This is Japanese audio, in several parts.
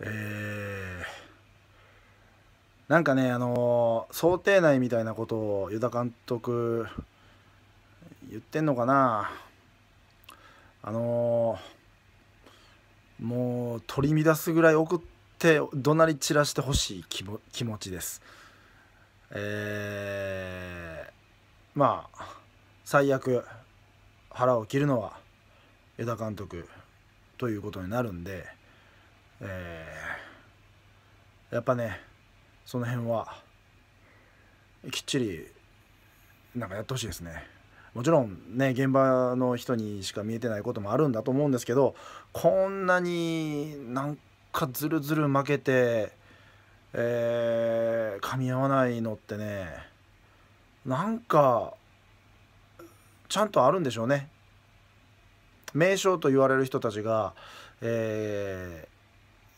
えー、なんかね、あのー、想定内みたいなことを湯田監督言ってんのかなあのー、もう取り乱すぐらい送って怒鳴り散らしてほしい気も気持ちですえー、まあ最悪腹を切るのは江田監督ということになるんでえー、やっぱねその辺はきっちりなんかやってほしいですね。もちろんね現場の人にしか見えてないこともあるんだと思うんですけどこんなになんかずるずる負けて、えー、噛み合わないのってねなんかちゃんとあるんでしょうね。名将と言われる人たちが、えー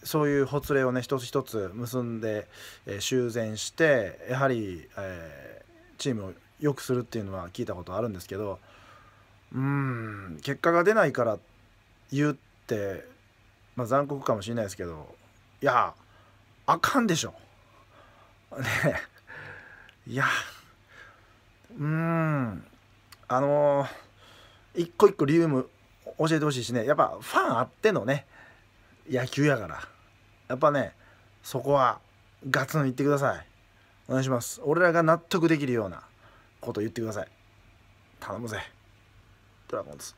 そういうほつれをね一つ一つ結んで、えー、修繕してやはり、えー、チームを良くするっていうのは聞いたことあるんですけどうん結果が出ないから言って、まあ、残酷かもしれないですけどいやあかんでしょ。ねいやうんあのー、一個一個理由も教えてほしいしねやっぱファンあってのね野球やからやっぱねそこはガツン言ってくださいお願いします俺らが納得できるようなこと言ってください頼むぜドラゴンズ